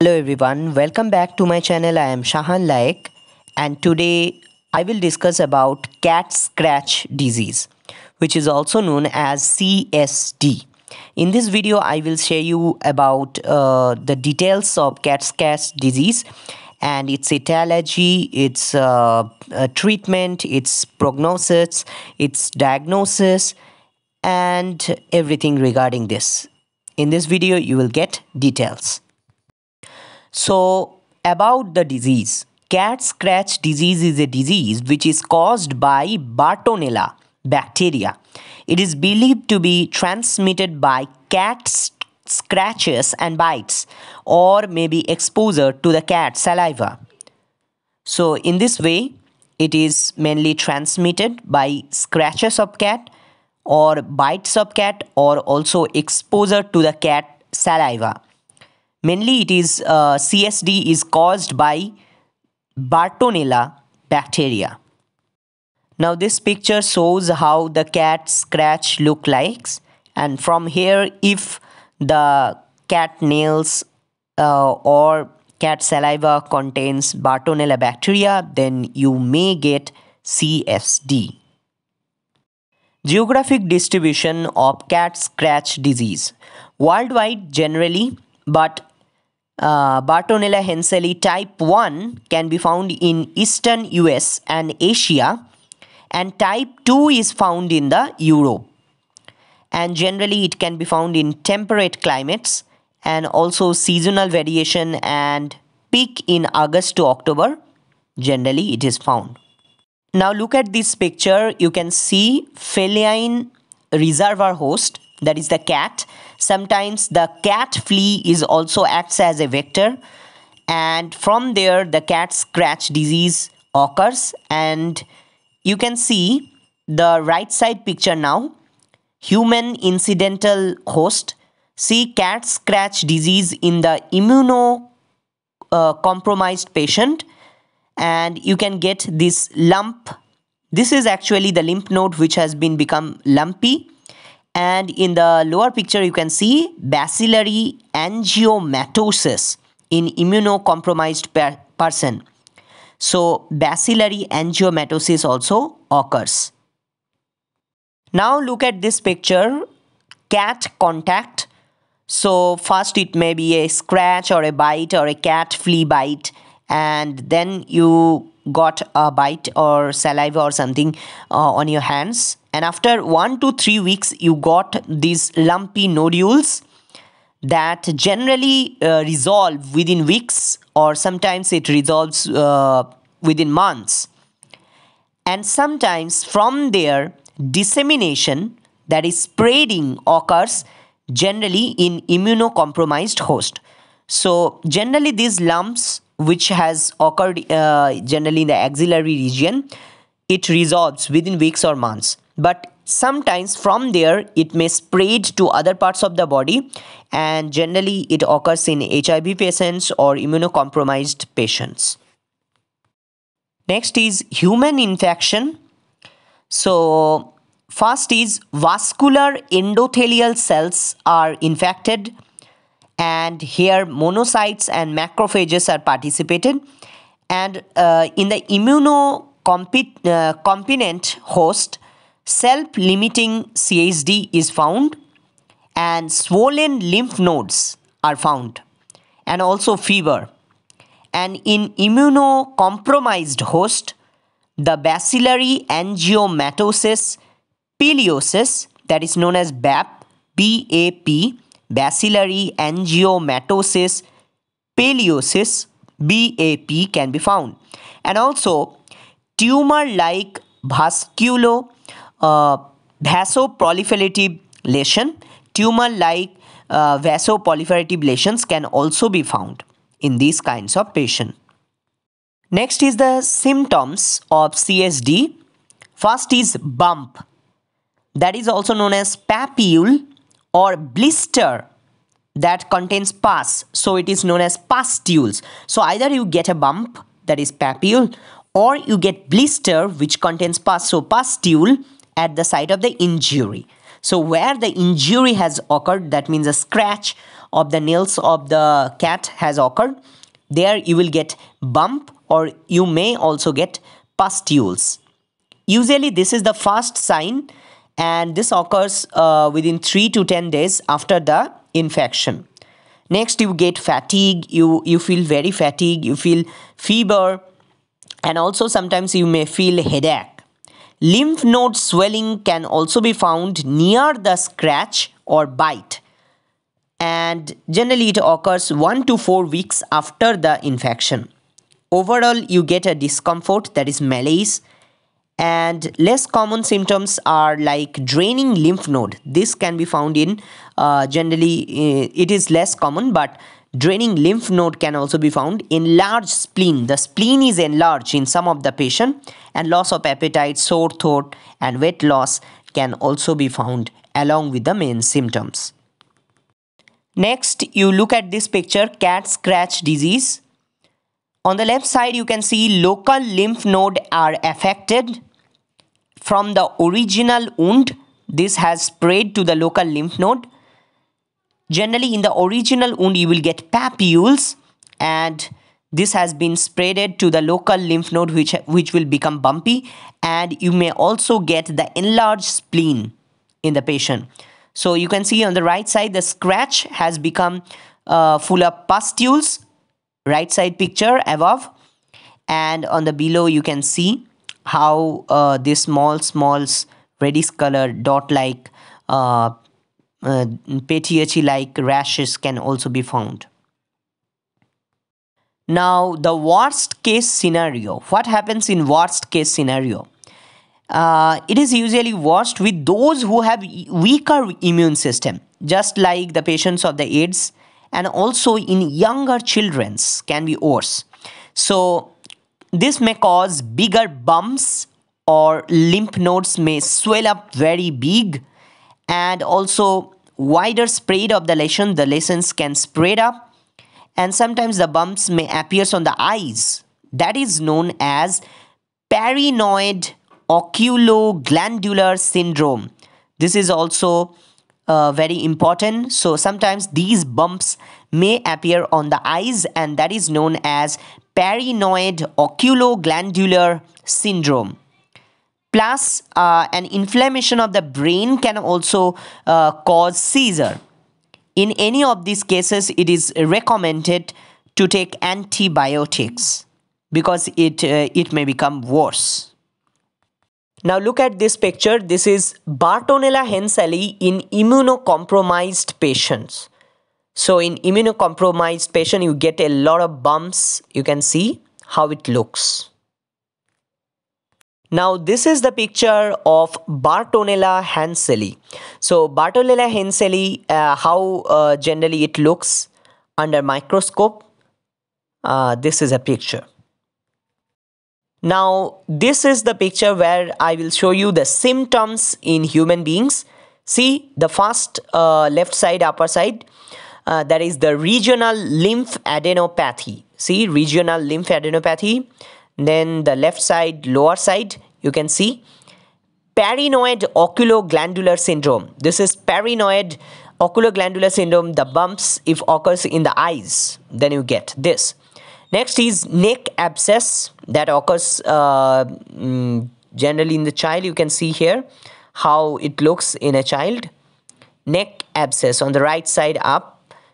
Hello everyone, welcome back to my channel. I am Shahan Laik and today I will discuss about cat scratch disease which is also known as CSD. In this video I will share you about uh, the details of cat scratch disease and its etiology, its uh, uh treatment, its prognosis, its diagnosis and everything regarding this. In this video you will get details. So, about the disease cat scratch disease is a disease which is caused by Bartonella bacteria. It is believed to be transmitted by cat scratches and bites or may be exposure to the cat saliva. So in this way, it is mainly transmitted by scratches of cat or bites of cat or also exposure to the cat saliva. Mainly it is uh, CSD is caused by Bartonella bacteria. Now this picture shows how the cat scratch look like and from here if the cat nails uh, or cat saliva contains Bartonella bacteria then you may get CSD. Geographic distribution of cat scratch disease worldwide generally but uh, Bartonella henseli type 1 can be found in eastern US and Asia and type 2 is found in the Europe and generally it can be found in temperate climates and also seasonal variation and peak in August to October generally it is found. Now look at this picture you can see feline reservoir host that is the cat. Sometimes the cat flea is also acts as a vector and from there the cat scratch disease occurs and you can see the right side picture now human incidental host see cat scratch disease in the immunocompromised uh, patient and you can get this lump this is actually the lymph node which has been become lumpy and in the lower picture you can see bacillary angiomatosis in immunocompromised per person. So bacillary angiomatosis also occurs. Now look at this picture cat contact. So first it may be a scratch or a bite or a cat flea bite and then you got a bite or saliva or something uh, on your hands and after one to three weeks you got these lumpy nodules that generally uh, resolve within weeks or sometimes it resolves uh, within months and sometimes from there dissemination that is spreading occurs generally in immunocompromised host so generally these lumps which has occurred uh, generally in the axillary region it resolves within weeks or months. But sometimes from there it may spread to other parts of the body and generally it occurs in HIV patients or immunocompromised patients. Next is human infection. So first is vascular endothelial cells are infected and here monocytes and macrophages are participated and uh, in the immunocompromised compet- uh, host, self-limiting CHD is found and swollen lymph nodes are found and also fever. And in immunocompromised host, the bacillary angiomatosis piliosis that is known as BAP, B-A-P, bacillary angiomatosis piliosis, BAP can be found. And also tumor like vasculo uh, vasoproliferative lesion tumor like uh, vasoproliferative lesions can also be found in these kinds of patient next is the symptoms of csd first is bump that is also known as papule or blister that contains pus so it is known as pustules so either you get a bump that is papule or you get blister which contains pus so pustule at the site of the injury so where the injury has occurred that means a scratch of the nails of the cat has occurred there you will get bump or you may also get pustules usually this is the first sign and this occurs uh, within 3 to 10 days after the infection next you get fatigue you you feel very fatigue you feel fever and also sometimes you may feel headache. Lymph node swelling can also be found near the scratch or bite and generally it occurs 1 to 4 weeks after the infection. Overall you get a discomfort that is malaise and less common symptoms are like draining lymph node. This can be found in uh, generally uh, it is less common but Draining lymph node can also be found. Enlarged spleen. The spleen is enlarged in some of the patient and loss of appetite, sore throat and weight loss can also be found along with the main symptoms. Next, you look at this picture, cat scratch disease. On the left side, you can see local lymph node are affected from the original wound. This has spread to the local lymph node. Generally in the original wound you will get papules and this has been spreaded to the local lymph node which, which will become bumpy and you may also get the enlarged spleen in the patient. So you can see on the right side the scratch has become uh, full of pustules right side picture above and on the below you can see how uh, this small small reddish color dot like uh, uh, like rashes can also be found. Now, the worst case scenario. What happens in worst case scenario? Uh, it is usually worst with those who have weaker immune system, just like the patients of the AIDS, and also in younger childrens can be worse. So, this may cause bigger bumps or lymph nodes may swell up very big and also wider spread of the lesion the lesions can spread up and sometimes the bumps may appear on the eyes that is known as paranoid oculoglandular syndrome this is also uh, very important so sometimes these bumps may appear on the eyes and that is known as paranoid oculoglandular syndrome Plus, uh, an inflammation of the brain can also uh, cause seizure. In any of these cases, it is recommended to take antibiotics because it, uh, it may become worse. Now look at this picture. This is Bartonella henseli in immunocompromised patients. So in immunocompromised patient, you get a lot of bumps. You can see how it looks. Now this is the picture of Bartonella hanseli. So Bartonella hanseli, uh, how uh, generally it looks under microscope. Uh, this is a picture. Now this is the picture where I will show you the symptoms in human beings. See the first uh, left side upper side uh, that is the regional lymphadenopathy. See regional lymphadenopathy then the left side, lower side, you can see paranoid oculoglandular syndrome. This is paranoid oculoglandular syndrome. The bumps, if occurs in the eyes, then you get this. Next is neck abscess that occurs uh, mm, generally in the child. You can see here how it looks in a child. Neck abscess on the right side up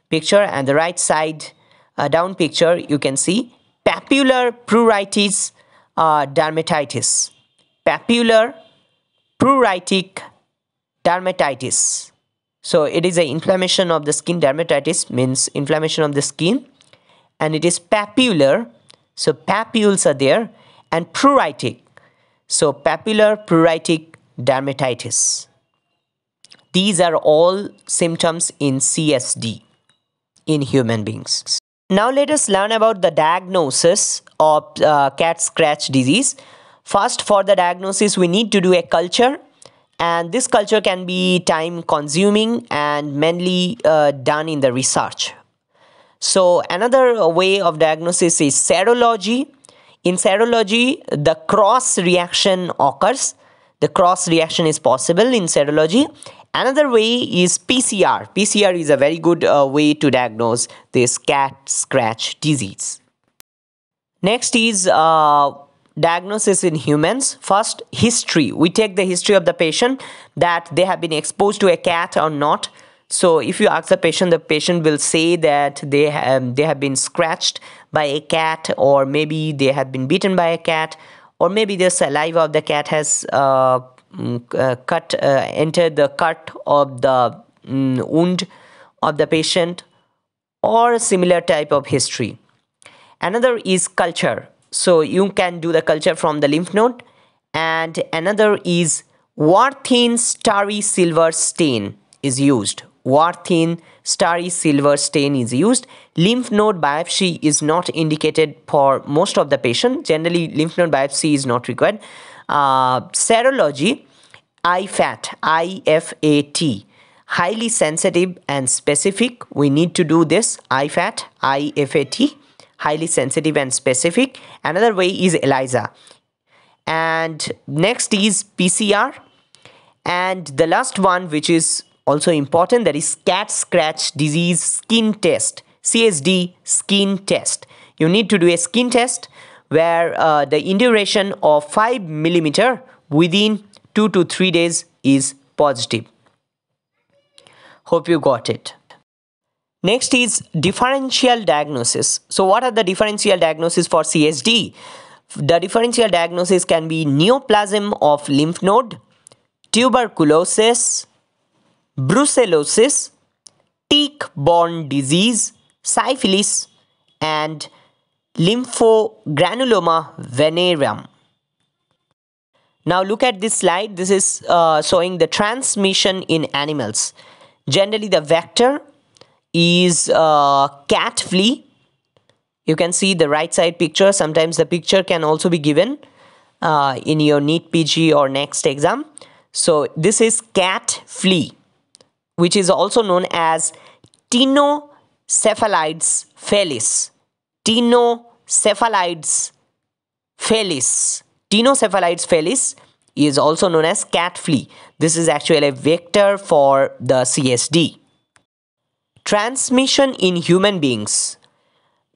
picture and the right side uh, down picture you can see Papular pruritis uh, dermatitis. Papular pruritic dermatitis. So it is an inflammation of the skin. Dermatitis means inflammation of the skin and it is papular. So papules are there and pruritic. So papular pruritic dermatitis. These are all symptoms in CSD in human beings. Now let us learn about the diagnosis of uh, cat scratch disease. First for the diagnosis we need to do a culture and this culture can be time consuming and mainly uh, done in the research. So another way of diagnosis is serology. In serology the cross reaction occurs the cross reaction is possible in serology another way is pcr pcr is a very good uh, way to diagnose this cat scratch disease next is uh, diagnosis in humans first history we take the history of the patient that they have been exposed to a cat or not so if you ask the patient the patient will say that they um, they have been scratched by a cat or maybe they have been bitten by a cat or maybe the saliva of the cat has uh, mm, uh cut uh, entered the cut of the mm, wound of the patient or similar type of history another is culture so you can do the culture from the lymph node and another is warthin starry silver stain is used Warthin starry silver stain is used. Lymph node biopsy is not indicated for most of the patient. Generally, lymph node biopsy is not required. Uh, serology, IFAT, I-F-A-T, highly sensitive and specific. We need to do this, IFAT, I-F-A-T, highly sensitive and specific. Another way is ELISA. And next is PCR. And the last one, which is also important that is cat scratch disease skin test CSD skin test you need to do a skin test where uh, the induration of 5 millimeter within 2 to 3 days is positive hope you got it next is differential diagnosis so what are the differential diagnosis for CSD the differential diagnosis can be neoplasm of lymph node tuberculosis brucellosis, tick-borne disease, syphilis, and lymphogranuloma venereum. Now look at this slide. This is uh, showing the transmission in animals. Generally the vector is uh, cat flea. You can see the right side picture. Sometimes the picture can also be given uh, in your NEET PG or next exam. So this is cat flea which is also known as Tenocephalides felis. Tenocephalides felis. Tenocephalides felis is also known as cat flea. This is actually a vector for the CSD. Transmission in human beings.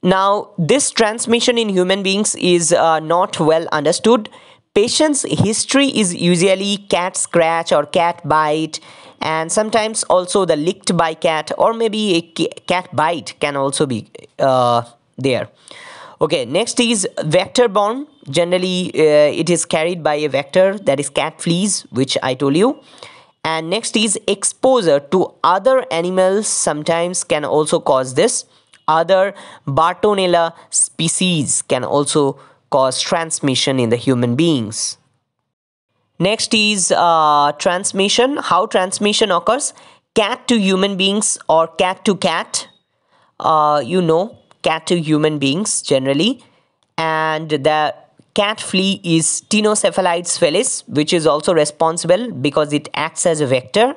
Now, this transmission in human beings is uh, not well understood. Patient's history is usually cat scratch or cat bite and sometimes also the licked by cat or maybe a cat bite can also be uh, there okay next is vector borne generally uh, it is carried by a vector that is cat fleas which i told you and next is exposure to other animals sometimes can also cause this other bartonella species can also cause transmission in the human beings Next is uh, transmission, how transmission occurs. Cat to human beings or cat to cat. Uh, you know, cat to human beings generally. And the cat flea is Tenocephalites felis, which is also responsible because it acts as a vector.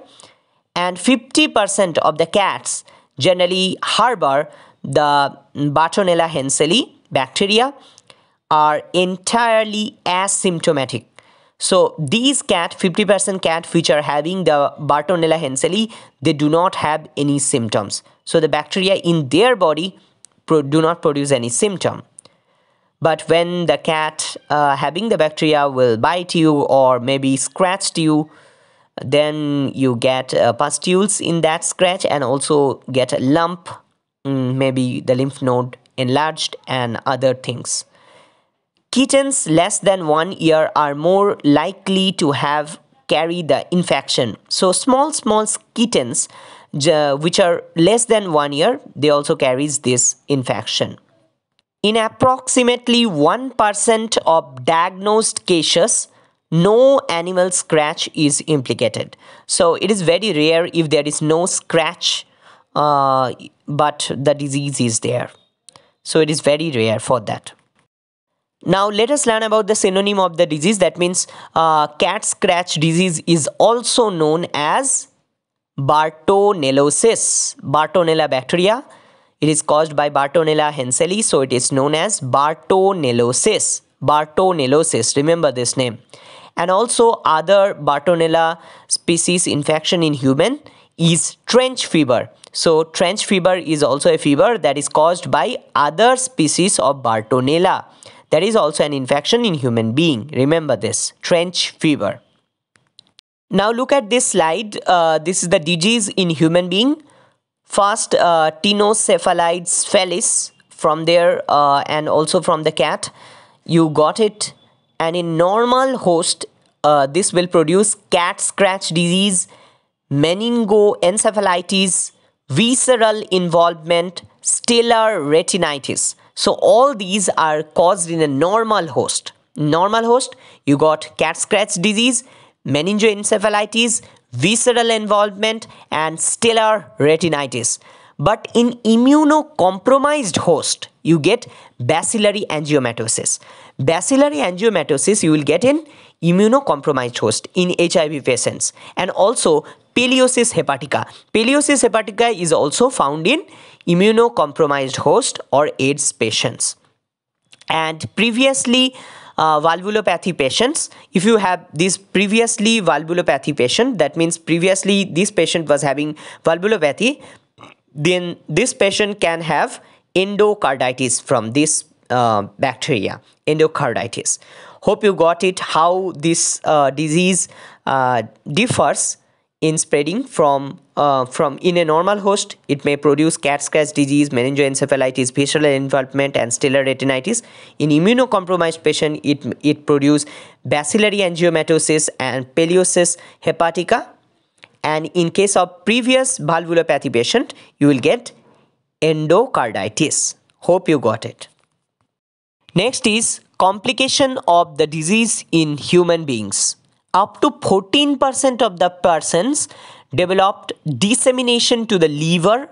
And 50% of the cats generally harbor the Bartonella henseli bacteria are entirely asymptomatic so these cat, 50% cat which are having the Bartonella henseli, they do not have any symptoms. So the bacteria in their body do not produce any symptom. But when the cat uh, having the bacteria will bite you or maybe scratch you, then you get uh, pustules in that scratch and also get a lump, mm, maybe the lymph node enlarged and other things. Kittens less than one year are more likely to have carry the infection. So small, small kittens which are less than one year, they also carries this infection. In approximately 1% of diagnosed cases, no animal scratch is implicated. So it is very rare if there is no scratch, uh, but the disease is there. So it is very rare for that. Now let us learn about the synonym of the disease that means uh, cat scratch disease is also known as Bartonellosis, Bartonella bacteria. It is caused by Bartonella henseli so it is known as Bartonellosis, Bartonellosis remember this name. And also other Bartonella species infection in human is trench fever. So trench fever is also a fever that is caused by other species of Bartonella. There is also an infection in human being. Remember this, trench fever. Now look at this slide. Uh, this is the disease in human being. First, uh, tenocephalitis from there uh, and also from the cat. You got it. And in normal host, uh, this will produce cat scratch disease, meningoencephalitis, visceral involvement, stellar retinitis. So all these are caused in a normal host. Normal host, you got cat scratch disease, meningoencephalitis, visceral involvement and stellar retinitis. But in immunocompromised host, you get bacillary angiomatosis. Bacillary angiomatosis you will get in immunocompromised host in HIV patients and also paleosis hepatica. Paleosis hepatica is also found in immunocompromised host or AIDS patients. And previously, uh, valvulopathy patients if you have this previously valvulopathy patient that means previously this patient was having valvulopathy then this patient can have endocarditis from this uh, bacteria endocarditis Hope you got it how this uh, disease uh, differs in spreading from uh, from in a normal host it may produce cat scratch disease meningoencephalitis visceral involvement and stellar retinitis in immunocompromised patient it it produce bacillary angiomatosis and peliosis hepatica and in case of previous valvulopathy patient you will get endocarditis hope you got it next is complication of the disease in human beings. Up to 14% of the persons developed dissemination to the liver,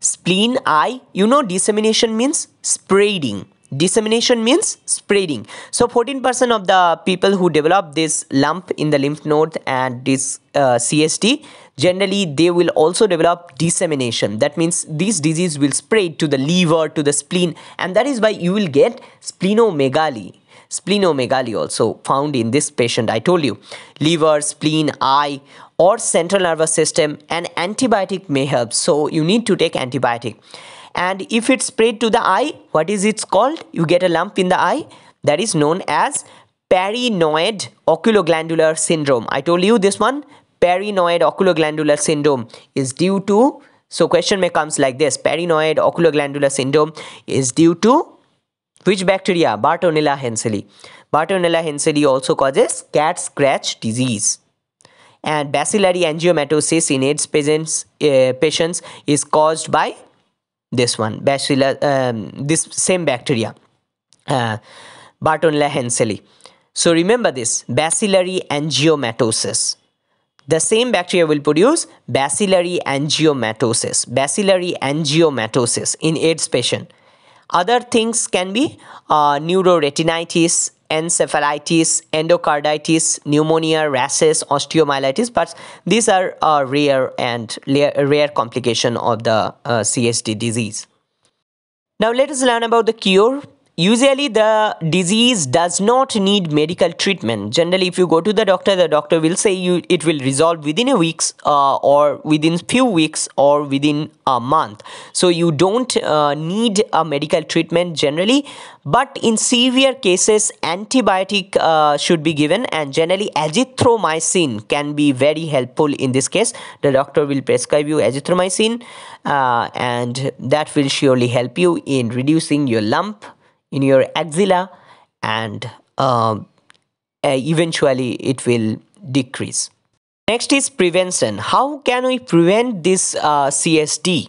spleen, eye. You know dissemination means spreading dissemination means spreading so 14% of the people who develop this lump in the lymph node and this uh, CST generally they will also develop dissemination that means this disease will spread to the liver to the spleen and that is why you will get splenomegaly splenomegaly also found in this patient I told you liver spleen eye or central nervous system and antibiotic may help so you need to take antibiotic and if it's spread to the eye what is it's called you get a lump in the eye that is known as paranoid oculoglandular syndrome i told you this one paranoid oculoglandular syndrome is due to so question may comes like this paranoid oculoglandular syndrome is due to which bacteria bartonella henseli bartonella henseli also causes cat scratch disease and bacillary angiomatosis in AIDS patients, uh, patients is caused by this one bacillus um, this same bacteria uh, bartonella henseli so remember this bacillary angiomatosis the same bacteria will produce bacillary angiomatosis bacillary angiomatosis in AIDS patient other things can be uh, neuroretinitis encephalitis, endocarditis, pneumonia, rashes, osteomyelitis. But these are uh, rare and rare complication of the uh, CSD disease. Now let us learn about the cure usually the disease does not need medical treatment generally if you go to the doctor the doctor will say you it will resolve within a weeks uh, or within few weeks or within a month so you don't uh, need a medical treatment generally but in severe cases antibiotic uh, should be given and generally azithromycin can be very helpful in this case the doctor will prescribe you azithromycin uh, and that will surely help you in reducing your lump in your axilla and um, uh, eventually it will decrease. Next is prevention. How can we prevent this uh, CSD?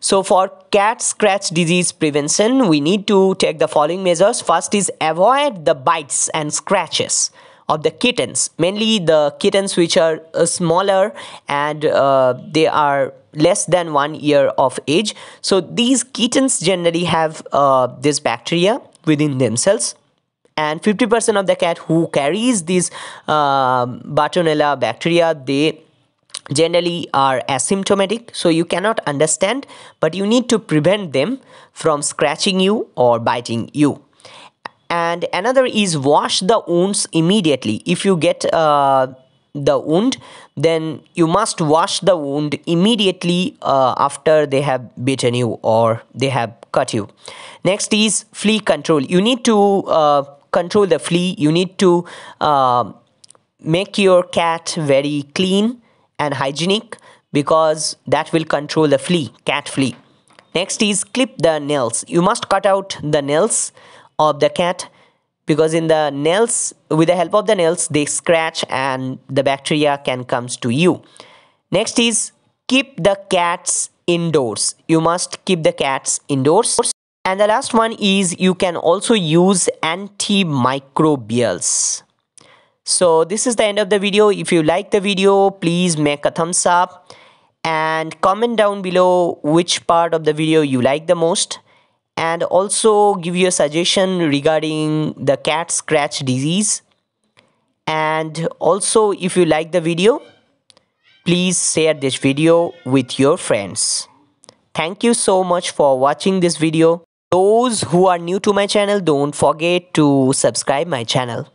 So for cat scratch disease prevention, we need to take the following measures. First is avoid the bites and scratches of the kittens mainly the kittens which are uh, smaller and uh, they are less than one year of age. So these kittens generally have uh, this bacteria within themselves and 50% of the cat who carries these uh, bartonella bacteria they generally are asymptomatic so you cannot understand but you need to prevent them from scratching you or biting you and another is wash the wounds immediately if you get uh, the wound then you must wash the wound immediately uh, after they have bitten you or they have cut you next is flea control you need to uh, control the flea you need to uh, make your cat very clean and hygienic because that will control the flea cat flea next is clip the nails you must cut out the nails of the cat because in the nails with the help of the nails they scratch and the bacteria can comes to you next is keep the cats indoors you must keep the cats indoors and the last one is you can also use antimicrobials so this is the end of the video if you like the video please make a thumbs up and comment down below which part of the video you like the most and also give you a suggestion regarding the cat scratch disease and also if you like the video please share this video with your friends thank you so much for watching this video those who are new to my channel don't forget to subscribe my channel